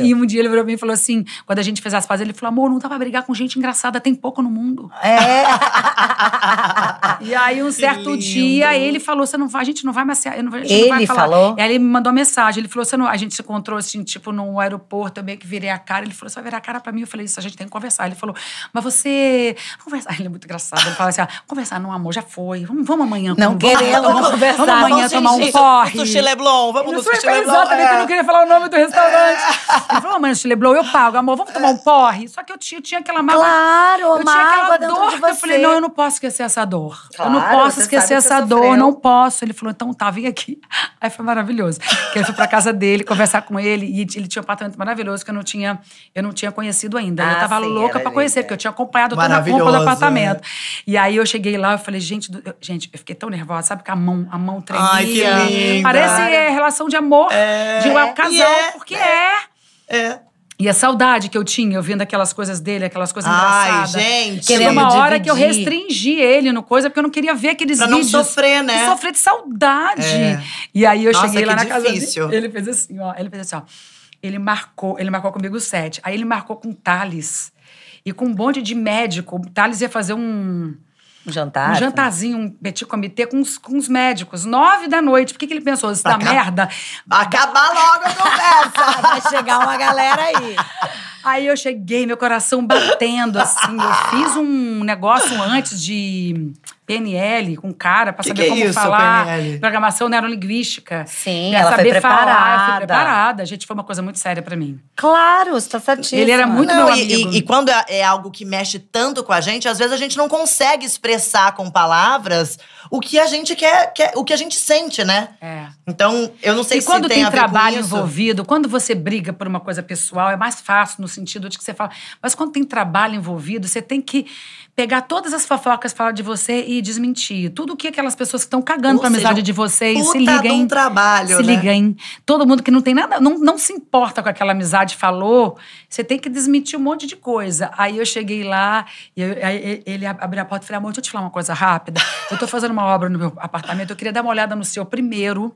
E um dia ele virou pra mim e falou assim: quando a gente fez as pazes, ele falou: amor, não dá pra brigar com gente engraçada, tem pouco no mundo. É. e aí, um certo dia, ele falou: você não vai, a gente não vai mais. ele não vai falar. falou? E aí, ele me mandou uma mensagem. Ele falou: você não. A gente se encontrou assim, tipo, num aeroporto, eu meio que virei a cara. Ele falou: você vai virar a cara pra mim? Eu falei: isso, a gente tem que conversar. Ele falou: mas você. Conversar. Ele é muito engraçado. Ele fala assim: ah, conversar, não, amor, já foi. Vamos, vamos amanhã. Não queremos vamos, conversar. Vamos amanhã vamos tomar um sushi, porre. Sushi Leblon, vamos no sushi Exatamente, é. eu não queria falar o nome do restaurante. É. Ele falou, oh, mãe, Leblon, eu pago. Amor, vamos tomar um porre? Só que eu tinha, eu tinha aquela mala. Claro, eu tinha aquela dor. De você. Eu falei, não, eu não posso esquecer essa dor. Claro, eu não posso esquecer essa dor, sofreu. não posso. Ele falou, então tá, vem aqui. Aí foi maravilhoso. Porque eu fui pra casa dele, conversar com ele. E ele tinha um apartamento maravilhoso que eu não tinha, eu não tinha conhecido ainda. Ah, eu tava sim, louca pra conhecer, porque eu tinha acompanhado toda a compra do é. apartamento. E aí eu cheguei lá, eu falei, gente, eu, gente, eu fiquei tão nervosa, sabe? que a mão, a mão tremia. Ai, que linda. Parece é, relação de amor, é, de um é, casal, é, porque é. é. É. E a saudade que eu tinha, ouvindo aquelas coisas dele, aquelas coisas Ai, engraçadas. Ai, gente. Querendo uma dividir. hora que eu restringi ele no coisa, porque eu não queria ver aqueles pra vídeos. Pra não sofrer, né? Sofrer de saudade. É. E aí eu Nossa, cheguei lá na difícil. casa dele, ele fez assim, ó. Ele fez assim, ó. Ele marcou, ele marcou comigo sete. Aí ele marcou com Thales. E com um bonde de médico. O Thales ia fazer um... Um jantar? Um assim. jantarzinho, um petit comitê com os, com os médicos. Nove da noite. Por que, que ele pensou? Isso dá merda? Acabar logo com chegar uma galera aí. Aí eu cheguei, meu coração batendo, assim. Eu fiz um negócio antes de PNL com cara para saber que é como é isso, falar. PNL? Programação neurolinguística. Sim, ela saber foi preparada. Falar, foi preparada. A gente foi uma coisa muito séria para mim. Claro, você tá certíssimo. Ele era muito não, meu amigo. E, e quando é, é, algo que mexe tanto com a gente, às vezes a gente não consegue expressar com palavras o que a gente quer, quer o que a gente sente, né? É. Então, eu não sei e se quando tem, tem trabalho envolvido, quando você briga por uma coisa pessoal, é mais fácil no sentido de que você fala, mas quando tem trabalho envolvido, você tem que pegar todas as fofocas falar de você e e desmentir. Tudo o que aquelas pessoas que estão cagando Ou pra amizade de vocês, se liguem. Um trabalho, se né? liguem. Todo mundo que não tem nada, não, não se importa com aquela amizade, falou, você tem que desmentir um monte de coisa. Aí eu cheguei lá, e eu, ele abriu a porta e falei, amor, deixa eu te falar uma coisa rápida. Eu tô fazendo uma obra no meu apartamento, eu queria dar uma olhada no seu primeiro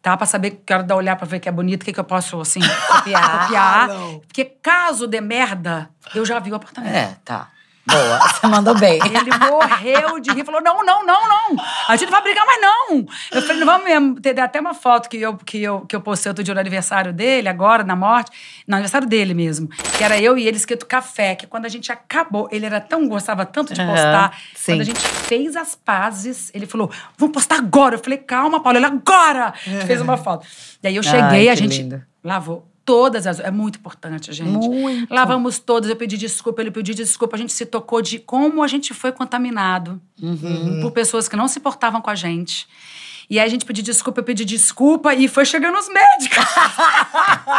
tá? Para saber que dar olhar para ver que é bonito, o que, que eu posso, assim, copiar. copiar. Porque caso dê merda, eu já vi o apartamento. É, tá. Boa, você mandou bem. Ele morreu de rir, falou: não, não, não, não. A gente não vai brigar mais, não. Eu falei, não vamos mesmo. Tem até uma foto que eu, que eu, que eu postei outro dia no aniversário dele, agora, na morte, no aniversário dele mesmo. Que era eu e ele escrito café, que quando a gente acabou, ele era tão, gostava tanto de postar. Uhum, sim. Quando a gente fez as pazes, ele falou: vamos postar agora. Eu falei, calma, Paulo, ele agora! A gente fez uma foto. e aí eu cheguei, Ai, a gente lindo. lavou todas as. É muito importante, gente. Muito. Lavamos todas, eu pedi desculpa, ele pediu desculpa. A gente se tocou de como a gente foi contaminado uhum. por pessoas que não se portavam com a gente. E aí a gente pediu desculpa, eu pedi desculpa e foi chegando os médicos.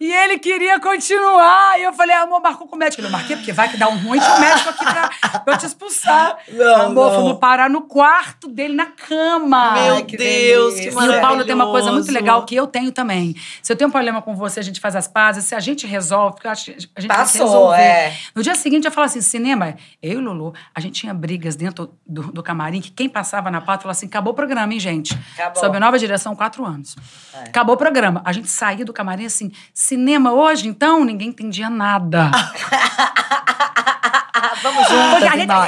E ele queria continuar. E eu falei, amor, marcou com o médico. Eu eu marquei porque vai que dá um ruim, tinha um médico aqui pra, pra eu te expulsar. Não, amor, não. fomos parar no quarto dele, na cama. Meu que Deus, que maravilhoso. E o Paulo tem uma coisa muito legal que eu tenho também. Se eu tenho um problema com você, a gente faz as pazes. Se a gente resolve, porque a gente Passou, resolver. É. No dia seguinte, eu falo assim, cinema, eu e o Lulu, a gente tinha brigas dentro do, do camarim, que quem passava na pata falou assim, acabou o programa, hein, gente? Acabou. Sob a nova direção, quatro anos. É. Acabou o programa. A gente saía do camarim assim, cinema hoje, então, ninguém entendia nada. Vamos gente... Então.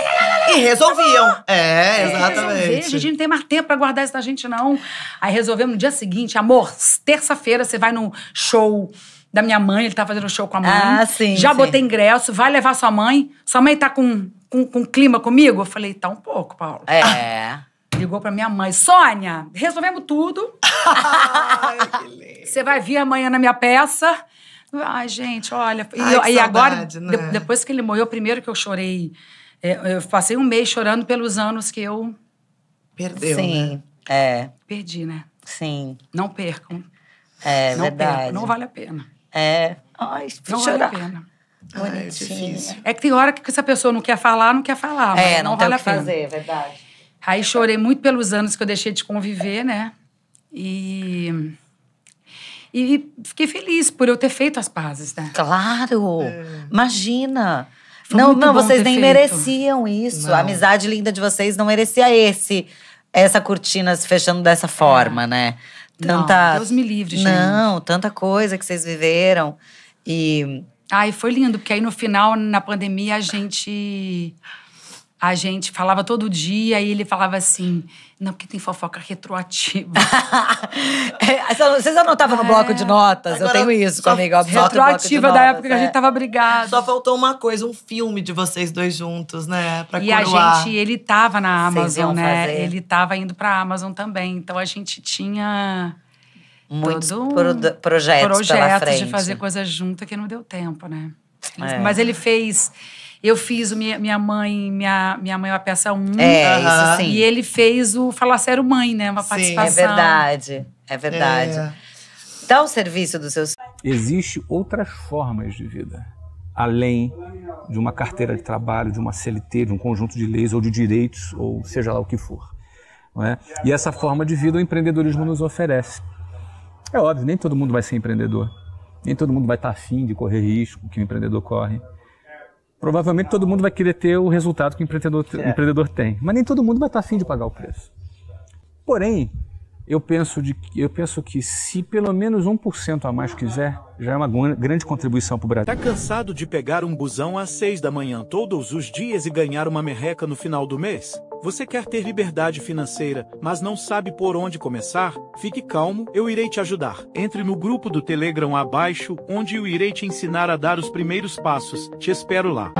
E resolviam. É, é exatamente. Resolver. A gente não tem mais tempo pra guardar isso da gente, não. Aí resolvemos no dia seguinte, amor, terça-feira você vai no show da minha mãe, ele tá fazendo show com a mãe. Ah, sim. Já sim. botei ingresso, vai levar sua mãe. Sua mãe tá com, com, com clima comigo? Eu falei, tá um pouco, Paulo. É. Ah ligou pra minha mãe, Sônia, resolvemos tudo. Você vai vir amanhã na minha peça. Ai, gente, olha. E, e agora, né? de, depois que ele morreu, primeiro que eu chorei. É, eu passei um mês chorando pelos anos que eu. Perdeu. Sim. Né? É. Perdi, né? Sim. Não percam. É, não verdade. Percam. Não vale a pena. É. Ai, não chorar. vale a pena. Ai, é, difícil. é que tem hora que essa pessoa não quer falar, não quer falar. É, não, não vale a pena. fazer, é verdade. Aí chorei muito pelos anos que eu deixei de conviver, né? E e fiquei feliz por eu ter feito as pazes, né? Claro! É. Imagina! Foi não, não, vocês nem feito. mereciam isso. Não. A amizade linda de vocês não merecia esse essa cortina se fechando dessa é. forma, é. né? Tanta, não, Deus me livre, gente. Não, tanta coisa que vocês viveram. E. Ai, foi lindo, porque aí no final, na pandemia, a gente a gente falava todo dia e ele falava assim: não, porque tem fofoca retroativa. É, vocês anotavam é. no bloco de é. notas? Agora, eu tenho isso comigo, óbvio. Retroativa da época é. que a gente é. tava brigado. Só faltou uma coisa, um filme de vocês dois juntos, né? Pra e coroar. a gente, ele tava na Amazon, né? Fazer. Ele tava indo pra Amazon também. Então a gente tinha. Muitos todo um pro projetos, projetos pela frente. de fazer coisas juntas que não deu tempo, né? É. Mas ele fez. Eu fiz o minha, minha mãe, minha, minha mãe é uma peça 1. Um, é, uh -huh. isso sim. E ele fez o Falar Sério Mãe, né? Uma sim, participação. É verdade, é verdade. É. Dá o serviço dos seus. Existem outras formas de vida. Além de uma carteira de trabalho, de uma CLT, de um conjunto de leis ou de direitos, ou seja lá o que for. É? E essa forma de vida o empreendedorismo nos oferece. É óbvio, nem todo mundo vai ser empreendedor, nem todo mundo vai estar afim de correr risco que o empreendedor corre. Provavelmente todo mundo vai querer ter o resultado que o empreendedor, é. empreendedor tem, mas nem todo mundo vai estar afim de pagar o preço. Porém, eu penso, de, eu penso que se pelo menos 1% a mais quiser, já é uma grande contribuição para o Brasil. Tá cansado de pegar um busão às 6 da manhã todos os dias e ganhar uma merreca no final do mês? Você quer ter liberdade financeira, mas não sabe por onde começar? Fique calmo, eu irei te ajudar. Entre no grupo do Telegram abaixo, onde eu irei te ensinar a dar os primeiros passos. Te espero lá.